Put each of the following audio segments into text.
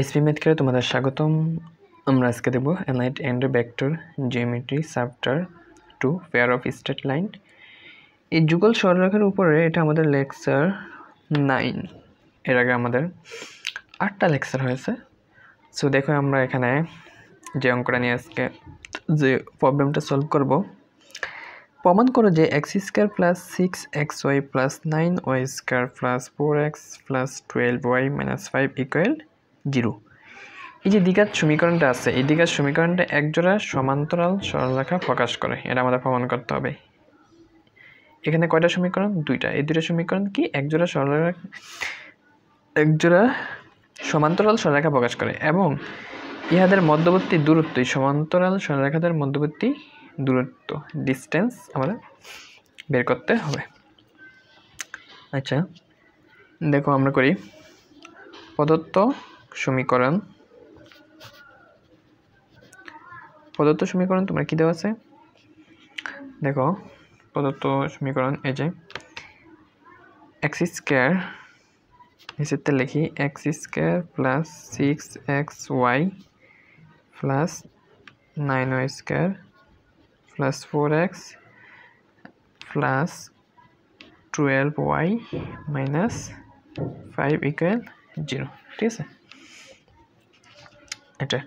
SP ম্যাথকেরে তোমাদের স্বাগতম আমরা আজকে দেবো অ্যালাইট and vector geometry chapter two pair of straight line এই যুগল সরলরেখার উপরে এটা আমাদের লেকচার নাইন এর আগে আমাদের আটটা লেকচার হয়েছে সো দেখো আমরা এখানে যে অঙ্কটা নিয়ে আজকে যে প্রবলেমটা সলভ করব প্রমাণ করো যে x square plus six x y plus nine y square plus four x plus twelve y minus five equal zero এই যে দ্বিঘাত সমীকরণটা আছে এই দ্বিঘাত সমীকরণটা একজোড়া সমান্তরাল সরলরেখা প্রকাশ করে এটা আমাদের প্রমাণ করতে হবে এখানে কয়টা সমীকরণ দুইটা এই দুইটা সমীকরণ কি একজোড়া সরলরেখা একজোড়া সমান্তরাল সরলরেখা প্রকাশ করে এবং ইহাদের মধ্যবর্তী দূরত্ব সমান্তরাল সরলরেখাদের মধ্যবর্তী দূরত্ব ডিস্টেন্স আমরা বের করতে হবে আচ্ছা দেখো আমরা করি প্রদত্ত সমীকরণ প্রদত্ত সমীকরণ তোমার কি দেওয়া আছে দেখো প্রদত্ত সমীকরণ এই যে এক্স স্কোয়ার হিসেবটা লিখি x square plus six x y plus nine y square plus four x plus twelve y minus five equal zero ঠিক আছে এটা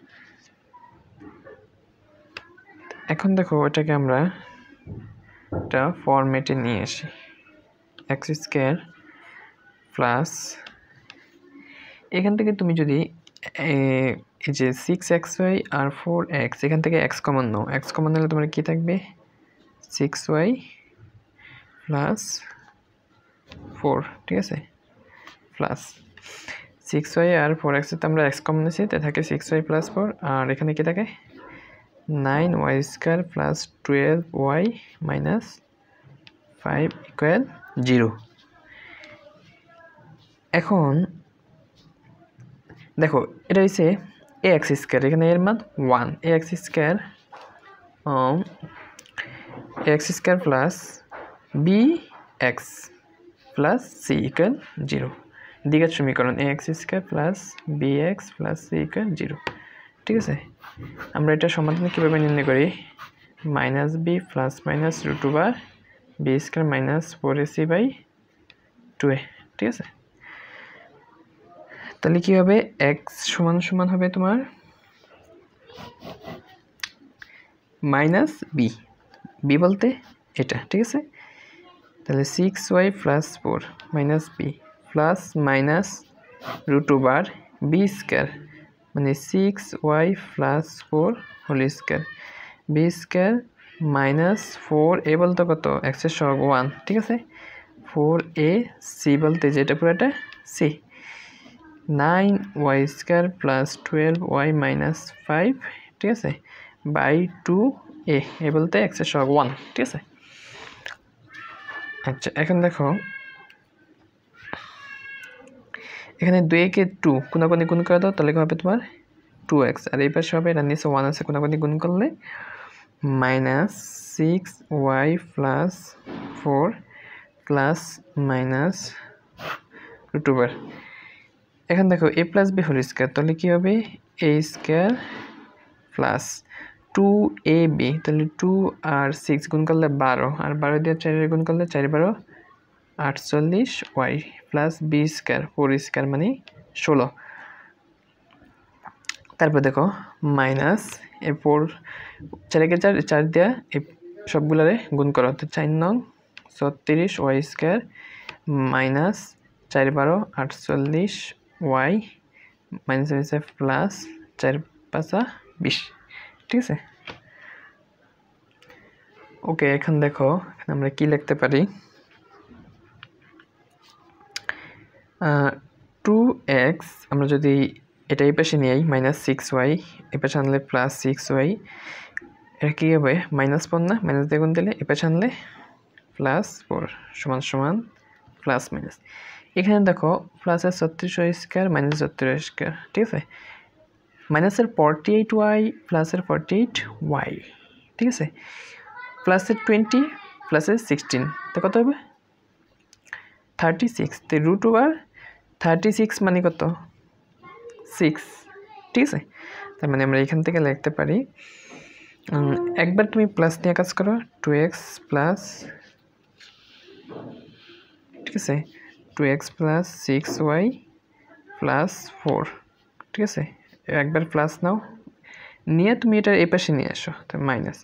এখন দেখো এটাকে আমরা এটা ফরম্যাটে নিয়ে আসি এক্স স্কোয়ার প্লাস এখান থেকে তুমি যদি এই যে সিক্স এক্স ওয়াই আর ফোর এক্স এখান থেকে এক্স কমন নাও এক্স কমন নিলে তোমার কী থাকবে সিক্স ওয়াই প্লাস ফোর ঠিক আছে প্লাস সিক্স ওয়াই আর ফোর এক্সের তো আমরা এক্স কমন নিয়েছি তাই থাকে সিক্স ওয়াই প্লাস ফোর আর এখানে কী থাকে nine y square plus twelve y minus five equal zero এখন দেখো এটা হচ্ছে এ এক্স স্কোয়ার এখানে এর মান one A x square x square plus B x plus C equal zero দ্বিঘাত সমীকরণ A x square plus B x plus C equal zero ঠিক আছে আমরা এটা সমাধান কীভাবে নির্ণয় করি minus B plus minus root টু বার B square minus four A C by two A ঠিক আছে তাহলে কী হবে এক্স সমান সমান হবে তোমার মাইনাস বি বি বলতে এটা ঠিক আছে তাহলে six y plus four minus B plus minus root over B square মানে six y plus four whole square B square minus four A বলতে কত এক্সের সহগ ওয়ান ঠিক আছে ফোর এ সি বলতে যেটা পুরোটা C nine y square plus twelve y minus five ঠিক আছে বাই টু এ এ বলতে এক্সের সহগ ওয়ান ঠিক আছে আচ্ছা এখন দেখো এখানে দুই একে টু কোনাকোনি গুণ করে দাও তাহলে হবে তোমার টু এক্স আর এই পাশে হবে এটা নিচে ওয়ান আছে কোনাকোনি গুণ করলে minus six y plus four plus minus root over এখন দেখো A plus B whole square তাহলে কী হবে A square plus two A B তাহলে টু আর সিক্স গুণ করলে বারো আর বারো দিয়ে চারি গুণ করলে চারি বারো আটচল্লিশ y plus B square four square মানে ষোলো তারপর দেখো মাইনাস এ ফোর চারকে চার চার দেওয়া এ সবগুলারে গুণ করো তো চার নং ছত্রিশ ওয়াই স্কোয়ার মাইনাস চার বারো আটচল্লিশ ওয়াই মাইনাস হয়েছে প্লাস চার পাঁচা বিশ ঠিক আছে ওকে এখন দেখো এখানে আমরা কি লিখতে পারি টু এক্স আমরা যদি এটা এই পাশে নিয়ে মাইনাস সিক্স ওয়াই এ পাশে আনলে প্লাস সিক্স ওয়াই এটা কী হবে মাইনাস ফোর না মাইনাস দেখুন দিলে এ পাশে আনলে প্লাস ফোর সমান সমান প্লাস মাইনাস এখানে দেখো প্লাসের ছত্রিশ স্কোয়ার মাইনাস ছত্রিশ স্কোয়ার ঠিক আছে মাইনাসের ফর্টি এইট ওয়াই প্লাসের ফর্টি এইট ওয়াই ঠিক আছে প্লাসের টোয়েন্টি প্লাসের সিক্সটিন তো কত হবে thirty six root over thirty six মানে কত সিক্স ঠিক আছে তার মানে আমরা এখান থেকে লিখতে পারি একবার তুমি প্লাস নিয়ে কাজ করো টু এক্স প্লাস ঠিক আছে two x plus six y plus four ঠিক আছে একবার প্লাস নাও নিয়ে তুমি এটার এই পাশে নিয়ে আসো তো মাইনাস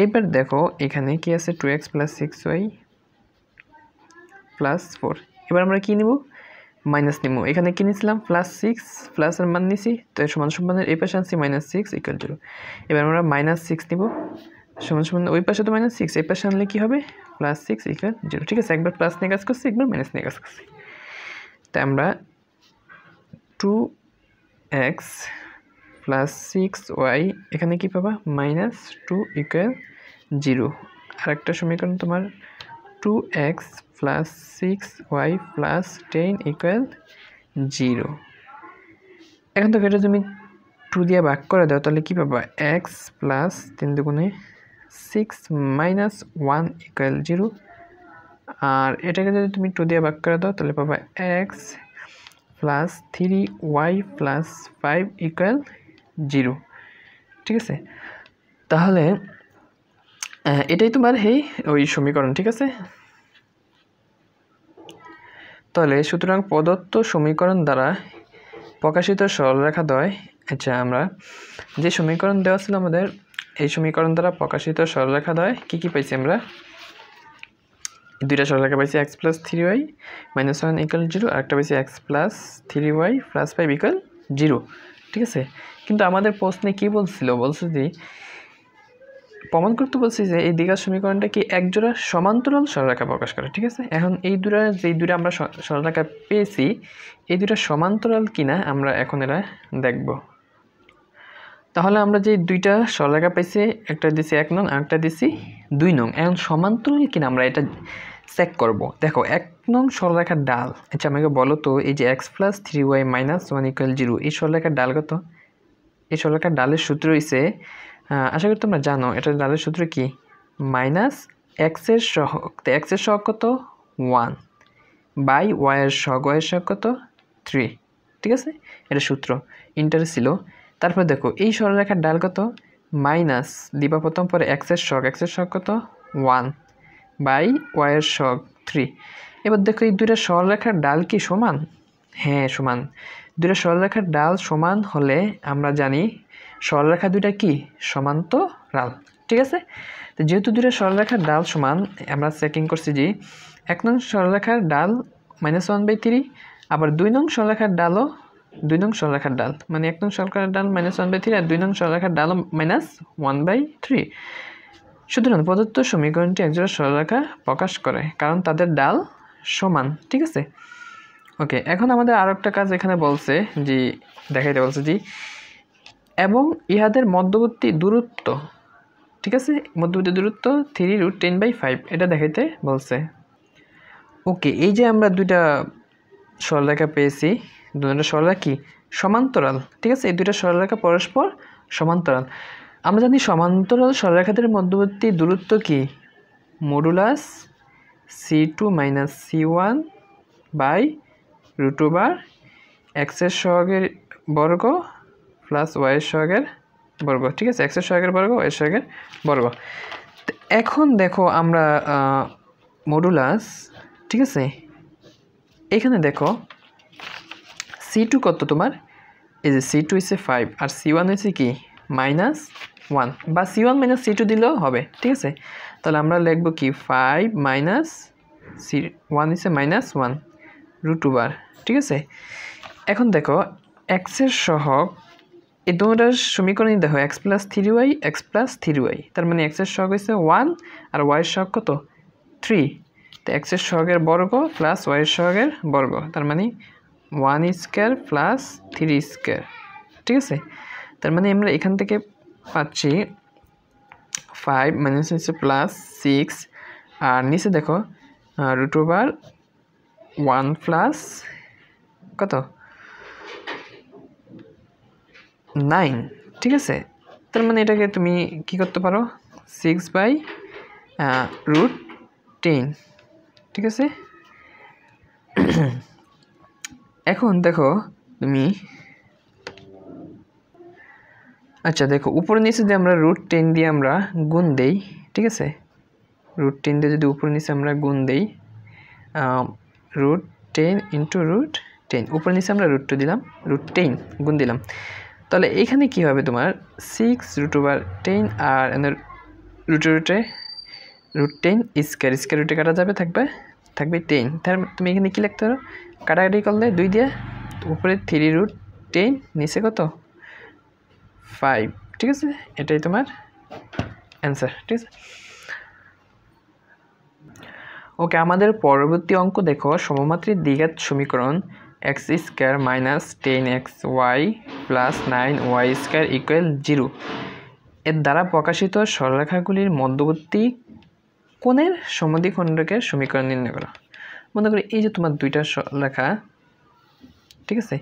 এইবার দেখো এখানে কি আছে two x plus six y plus four এবার আমরা কী নিব মাইনাস নেব এখানে কী নিয়েছিলাম প্লাস সিক্স প্লাসের মান নিছি তো সমান সমানের এই পাশে আনছি মাইনাস সিক্স ইকুয়াল জিরো এবার আমরা মাইনাস সিক্স নেব সমান সমান ওই পাশে তো মাইনাস সিক্স এই পাশে আনলে কী হবে প্লাস সিক্স ইকুয়াল জিরো ঠিক আছে একবার প্লাস নিয়ে কাজ করছি একবার মাইনাস নিয়ে কাজ করছি তাই আমরা two x plus six y এখানে কী পাবা মাইনাস টু ইকুয়াল জিরো আরেকটা সমীকরণ তোমার two x plus six y plus ten equal zero এখন তো এটা তুমি টু দিয়ে ভাগ করে দাও তাহলে কী পাবা এক্স প্লাস তিন দুগুণে six minus one equal zero আর এটাকে যদি তুমি টু দিয়ে ভাগ করে দাও তাহলে পাবা x plus three y plus five equal zero ঠিক আছে তাহলে এটাই তোমার এই ওই সমীকরণ ঠিক আছে তাহলে সুতরাং প্রদত্ত সমীকরণ দ্বারা প্রকাশিত সরলরেখা দ্বয় আচ্ছা আমরা যে সমীকরণ দেওয়া ছিল আমাদের এই সমীকরণ দ্বারা প্রকাশিত সরলরেখা দ্বয় কী কী পাইছি আমরা দুইটা সরলরেখা পাইছি x plus three y minus one equal zero আরেকটা পাইছি x plus three y plus five equal zero ঠিক আছে কিন্তু আমাদের প্রশ্নে কী বলছিল বলছে যে প্রমাণ করতে বলছি যে এই দীঘার সমীকরণটা কি এক জোড়া সমান্তরাল সরলরেখা প্রকাশ করে ঠিক আছে এখন এই দুটা যেই দুটা আমরা সরলরেখা পেয়েছি এই দুটা সমান্তরাল কিনা আমরা এখন এরা দেখব তাহলে আমরা যে দুইটা সরলরেখা পেয়েছি একটা দিছি এক নং আরেকটা দিছি দুই নং এখন সমান্তরাল কিনা আমরা এটা চেক করব দেখো এক নং সরলরেখার ডাল আচ্ছা আমাকে বলো তো এই যে x plus three y minus one equal zero এই সরলরেখার ডাল কত এই সরলরেখার ডালের সূত্র হইছে আশা করি তোমরা জানো এটা ডালের সূত্র কি মাইনাস এক্সের সহক এক্সের সহক কত ওয়ান বাই ওয়াইয়ের সহক ওয়াইয়ের সহক কত থ্রি ঠিক আছে এটা সূত্র ইন্টার ছিল তারপর দেখো এই সরলরেখার ডাল কত মাইনাস দিবা প্রথম পরে এক্সের সহক এক্সের সহক কত ওয়ান বাই ওয়াইয়ের শক থ্রি এবার দেখো এই দুইটা সরলরেখার ডাল কি সমান হ্যাঁ সমান দুইটা সরলরেখার ডাল সমান হলে আমরা জানি সরলরেখা দুইটা কি সমান্তরাল ঠিক আছে তো যেহেতু দুইটা সরলরেখার ডাল সমান আমরা চেকিং করছি যে এক নং সরলরেখার ডাল মাইনাস ওয়ান বাই থ্রি আবার দুই নং সরলরেখার ডালও দুই নং সরলরেখার ডাল মানে এক নং সরলরেখার ডাল মাইনাস ওয়ান বাই থ্রি আর দুই নং সরলরেখার ডালও মাইনাস ওয়ান বাই থ্রি সুতরাং প্রদত্ত সমীকরণটি একজোড়া সরলরেখা প্রকাশ করে কারণ তাদের ডাল সমান ঠিক আছে ওকে এখন আমাদের আরও একটা কাজ এখানে বলছে যে দেখাইতে বলছে যে এবং ইহাদের মধ্যবর্তী দূরত্ব ঠিক আছে মধ্যবর্তী দূরত্ব three root ten by five এটা দেখাইতে বলছে ওকে এই যে আমরা দুইটা সরলরেখা পেয়েছি দুটা সরলরেখা কি সমান্তরাল ঠিক আছে এই দুইটা সরলরেখা পরস্পর সমান্তরাল আমরা জানি সমান্তরাল সরলরেখাদের মধ্যবর্তী দূরত্ব কি modulus C two minus C one by root over এক্সের সহগের বর্গ প্লাস ওয়াইয়ের সহগের বর্গ ঠিক আছে এক্সের সহগের বর্গ ওয়াইয়ের সহগের বর্গ এখন দেখো আমরা মডুলাস ঠিক আছে এখানে দেখো সি টু কত তোমার এই যে সি টু হচ্ছে ফাইভ আর সি ওয়ান হচ্ছে কি মাইনাস ওয়ান বা C one minus C two দিলেও হবে ঠিক আছে তাহলে আমরা লিখবো কি ফাইভ মাইনাস সি ওয়ান হচ্ছে মাইনাস ওয়ান রুটুবার বার ঠিক আছে এখন দেখো এক্সের সহক এই দুটার সমীকরণই দেখো x plus three y x plus three y তার মানে এক্সের সহগ হয়েছে ওয়ান আর ওয়াইয়ের সহগ কত থ্রি তো এক্সের সহগের বর্গ প্লাস ওয়াইয়ের সহগের বর্গ তার মানে one square plus three square ঠিক আছে তার মানে আমরা এখান থেকে পাচ্ছি ফাইভ মাইনাস হচ্ছে প্লাস সিক্স আর নিচে দেখো রুট ওভার ওয়ান প্লাস কত নাইন ঠিক আছে তার মানে এটাকে তুমি কি করতে পারো সিক্স বাই রুট টেন ঠিক আছে এখন দেখো তুমি আচ্ছা দেখো উপর নিচে যদি আমরা রুট টেন দিয়ে আমরা গুণ দেই ঠিক আছে রুট টেন দিয়ে যদি উপর নিচে আমরা গুণ দেই root ten into root ten উপর নিচে আমরা রুটটা দিলাম রুট টেন গুণ দিলাম তাহলে এখানে কি হবে তোমার সিক্স রুট ওভার টেন আর রুটে রুটে রুট টেন স্কোয়ার স্কোয়ার রুটে কাটা যাবে থাকবে থাকবে টেন তার মানে তুমি এখানে কী লাগতে পারো কাটাকাটি করলে দুই দিয়ে উপরে থ্রি রুট টেন নিচে কত ফাইভ ঠিক আছে এটাই তোমার অ্যান্সার ঠিক আছে ওকে আমাদের পরবর্তী অঙ্ক দেখো সমমাত্রিক দ্বিঘাত সমীকরণ x square minus ten x y plus nine y square equal zero এর দ্বারা প্রকাশিত সরলরেখাগুলির মধ্যবর্তী কোণের সমদ্বিখণ্ডকের সমীকরণ নির্ণয় করা মনে করি এই যে তোমার দুইটা সরলরেখা ঠিক আছে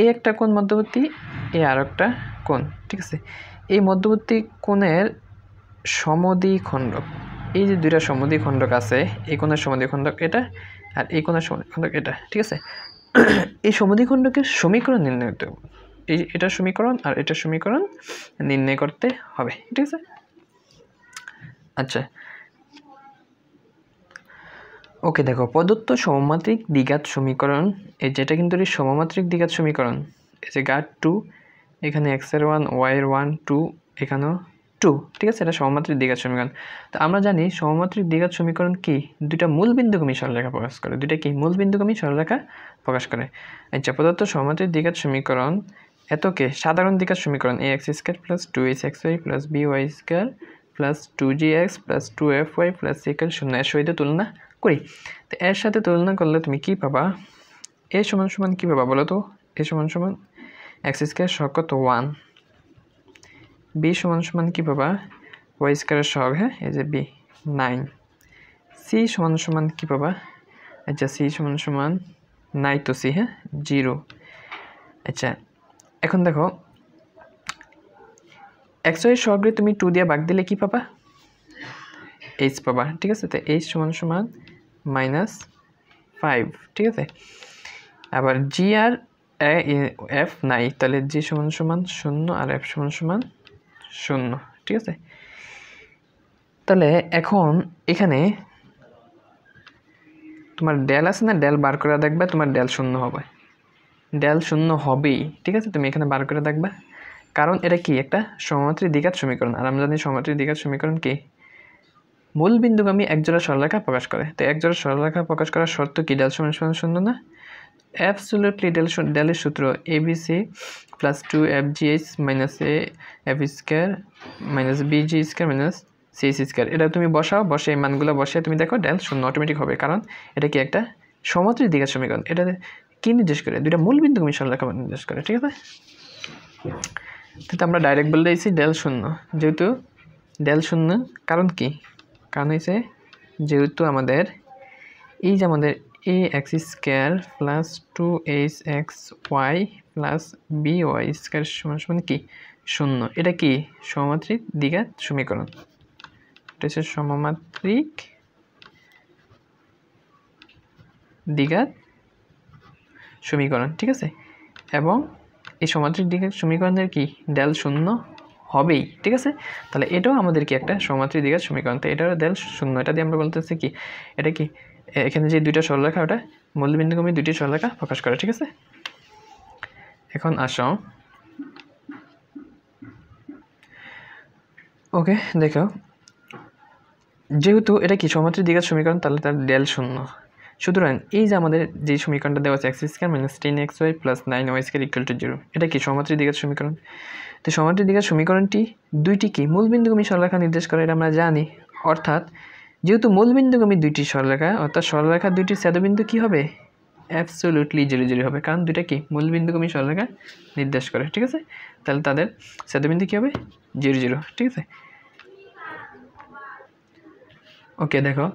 এই একটা কোণ মধ্যবর্তী এ আর একটা কোণ ঠিক আছে এই মধ্যবর্তী কোণের সমদ্বিখণ্ডক এই যে দুইটা সমদ্বিখণ্ডক আছে এই কোণের সমদ্বিখণ্ডক এটা আর এই কোণের সমদ্বিখণ্ডক এটা ঠিক আছে এই সমধিখণ্ডকে সমীকরণ নির্ণয় করতে হবে এই এটা সমীকরণ আর এটা সমীকরণ নির্ণয় করতে হবে ঠিক আছে আচ্ছা ওকে দেখো প্রদত্ত সমমাত্রিক দ্বিঘাত সমীকরণ এই যেটা কিন্তু এই সমমাত্রিক দ্বিঘাত সমীকরণ এই যে গাট টু এখানে এক্সের ওয়ান ওয়াইয়ের ওয়ান টু এখানেও টু ঠিক আছে এটা সমমাত্রিক দ্বিঘাত সমীকরণ তো আমরা জানি সমমাত্রিক দ্বিঘাত সমীকরণ কি দুইটা মূল কমি সরলরেখা প্রকাশ করে দুইটা কি মূল কমি সরলরেখা প্রকাশ করে আচ্ছা প্রদত্ত সমমাত্রিক দ্বিঘাত সমীকরণ এতকে সাধারণ দ্বিঘাত সমীকরণ A x square plus two S x y plus B y square plus two G x plus two F y plus সিকেল শূন্য এর সহিত তুলনা করি তো এর সাথে তুলনা করলে তুমি কি পাবা এ সমান সমান কী পাবা বলো তো এ সমান সমান এক্স স্কোয়ার শকত ওয়ান বি সমান সমান কী পাবা ওয়াই স্কোয়ারের সহগ হ্যাঁ এই যে বি নাইন সি সমান সমান কী পাবা আচ্ছা সি সমান সমান নাই তো সি হ্যাঁ জিরো আচ্ছা এখন দেখো একশোয়ের সহগরে তুমি টু দিয়ে বাগ দিলে কি পাবা এইচ পাবা ঠিক আছে তো এইচ সমান সমান মাইনাস ফাইভ ঠিক আছে আবার জি আর এফ নাই তাহলে জি সমান সমান শূন্য আর এফ সমান সমান শূন্য ঠিক আছে তাহলে এখন এখানে তোমার ডেল আছে না ডেল বার করে দেখবে তোমার ডেল শূন্য হবে ডেল শূন্য হবেই ঠিক আছে তুমি এখানে বার করে দেখবে কারণ এটা কি একটা সমমাত্রিক দ্বিঘাত সমীকরণ আর আমরা জানি সমমাত্রিক দ্বিঘাত সমীকরণ কি মূল বিন্দুগামী একজোড়া সরলরেখা প্রকাশ করে তো একজোড়া সরলরেখা প্রকাশ করার শর্ত কি ডেল সমান সমান শূন্য না অ্যাবসোলুটলি ডেলেশন ডেলের সূত্র A B C plus two F G H minus A F square minus B G square minus C H square এটা তুমি বসাও বসে এই মানগুলো বসে তুমি দেখো ডেল শূন্য অটোমেটিক হবে কারণ এটা কি একটা সমত্রিক দিকের সমীকরণ এটা কী নির্দেশ করে দুইটা বিন্দু মিশ্রণ লেখা নির্দেশ করে ঠিক আছে তো আমরা ডাইরেক্ট বলে দিয়েছি ডেল শূন্য যেহেতু ডেল শূন্য কারণ কি কারণ হয়েছে যেহেতু আমাদের এই যে আমাদের A x square plus two H x y plus B y square সমান সমান কি শূন্য এটা কি সমমাত্রিক দ্বিঘাত সমীকরণ এটা দ্বিঘাত সমীকরণ ঠিক আছে এবং এই সমাত্রিক দিকের সমীকরণের কি ডেল শূন্য হবেই ঠিক আছে তাহলে এটাও আমাদের কি একটা সমাত্রিক দিকের সমীকরণ তো এটারও ডেল শূন্য এটা দিয়ে আমরা বলতেছি কি এটা কি এখানে যে দুইটা সরলরেখা ওটা মূলবিন্দুগমী দুইটি সরলরেখা প্রকাশ করে ঠিক আছে এখন আসো ওকে দেখো যেহেতু এটা কি সমাত্রিক দিঘার সমীকরণ তাহলে তার ডেল শূন্য সুতরাং এই যে আমাদের যে সমীকরণটা দেওয়া আছে x square minus ten x y plus nine y square equal to zero এটা কি সমাত্রিক দিঘার সমীকরণ তো সমাত্রিক দিঘার সমীকরণটি দুইটি কি মূলবিন্দুগমী সরলরেখা নির্দেশ করে এটা আমরা জানি অর্থাৎ যেহেতু মূলবিন্দুগামী দুইটি সরলরেখা অর্থাৎ সরলরেখা দুইটির স্যাদবিন্দু কী হবে অ্যাবসোলুটলি জেরি জেরি হবে কারণ দুইটা কি মূলবিন্দুগামী সরলরেখা নির্দেশ করে ঠিক আছে তাহলে তাদের স্যাদবিন্দু কী হবে জিরো জিরো ঠিক আছে ওকে দেখো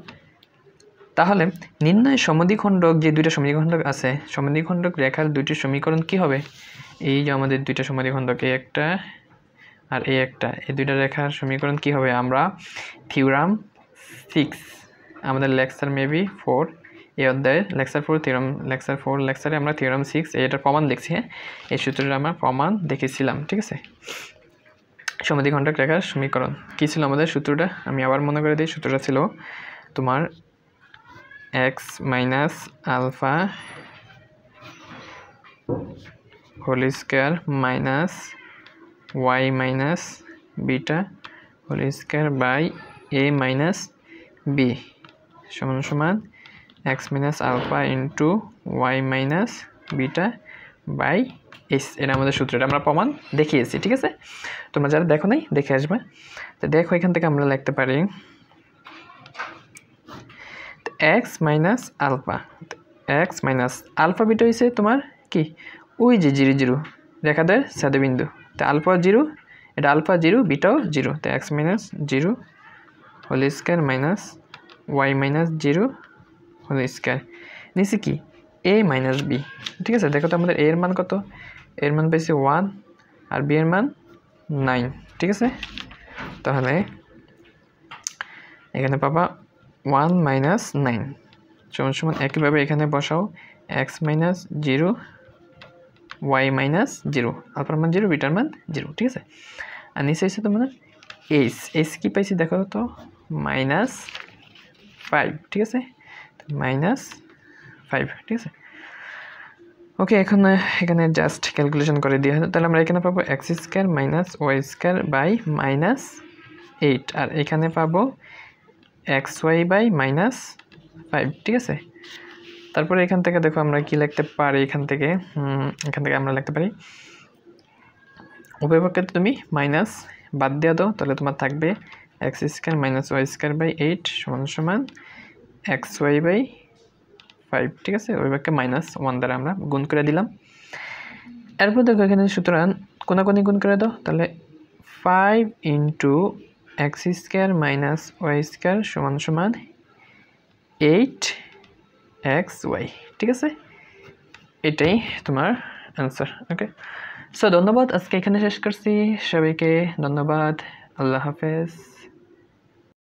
তাহলে নির্ণয় সমদ্বিখণ্ডক যে দুইটা খণ্ডক আছে সমধিখণ্ডক রেখার দুইটি সমীকরণ কি হবে এই যে আমাদের দুইটা সমদ্বিখণ্ডক এই একটা আর এই একটা এই দুইটা রেখার সমীকরণ কি হবে আমরা থিওরাম সিক্স আমাদের লেকচার মেবি ফোর এই অধ্যায়ে lecture four theorem lecture four লেকচারে আমরা থিওরাম সিক্স এটার প্রমাণ দেখছি হ্যাঁ এই সূত্রটা আমরা প্রমাণ দেখেছিলাম ঠিক আছে সমাধি ঘণ্টা রেখার সমীকরণ কী ছিল আমাদের সূত্রটা আমি আবার মনে করে দিই সূত্রটা ছিল তোমার x minus alpha whole square minus y minus beta whole square by A minus B সমান সমান x minus alpha into y minus beta by S এটা আমাদের সূত্র এটা আমরা প্রমাণ দেখিয়েছি ঠিক আছে তোমরা যারা দেখো নাই দেখে আসবে তো দেখো এখান থেকে আমরা লিখতে পারি x minus alpha x minus alpha beta হয়েছে তোমার কি ওই যে জিরো জিরো রেখাদের সাদবিন্দু তো আলফা জিরো এটা আলফা জিরো বিটাও জিরো তো x minus zero whole square minus y minus zero হলো স্কোয়ার নিচে কি এ মাইনাস বি ঠিক আছে দেখো তো আমাদের এর মান কত এর মান পেয়েছি ওয়ান আর বি এর মান নাইন ঠিক আছে তাহলে এখানে পাবা ওয়ান মাইনাস নাইন সমান সমান একইভাবে এখানে বসাও x minus zero y minus zero আলফার মান জিরো বিটার মান জিরো ঠিক আছে আর নিচে এসে তোমাদের এইচ এইচ কি পাইছি দেখো তো মাইনাস ফাইভ ঠিক আছে মাইনাস ফাইভ ঠিক আছে ওকে এখন এখানে জাস্ট ক্যালকুলেশন করে দিয়ে তাহলে আমরা এখানে পাবো x square minus y square by minus eight আর এখানে পাবো x y by minus five ঠিক আছে তারপরে এখান থেকে দেখো আমরা কি লিখতে পারি এখান থেকে এখান থেকে আমরা লিখতে পারি উভয় তুমি মাইনাস বাদ দেওয়া দাও তাহলে তোমার থাকবে x square minus y square by eight সমান সমান এক্স ওয়াই বাই ফাইভ ঠিক আছে ওই বাক্যে মাইনাস ওয়ান দ্বারা আমরা গুণ করে দিলাম এরপর দেখো এখানে সুতরাং কোনাকোনি গুণ করে দাও তাহলে five into x square minus y square সমান সমান এইট এক্স ওয়াই ঠিক আছে এটাই তোমার অ্যান্সার ওকে সো ধন্যবাদ আজকে এখানে শেষ করছি সবাইকে ধন্যবাদ আল্লাহ হাফেজ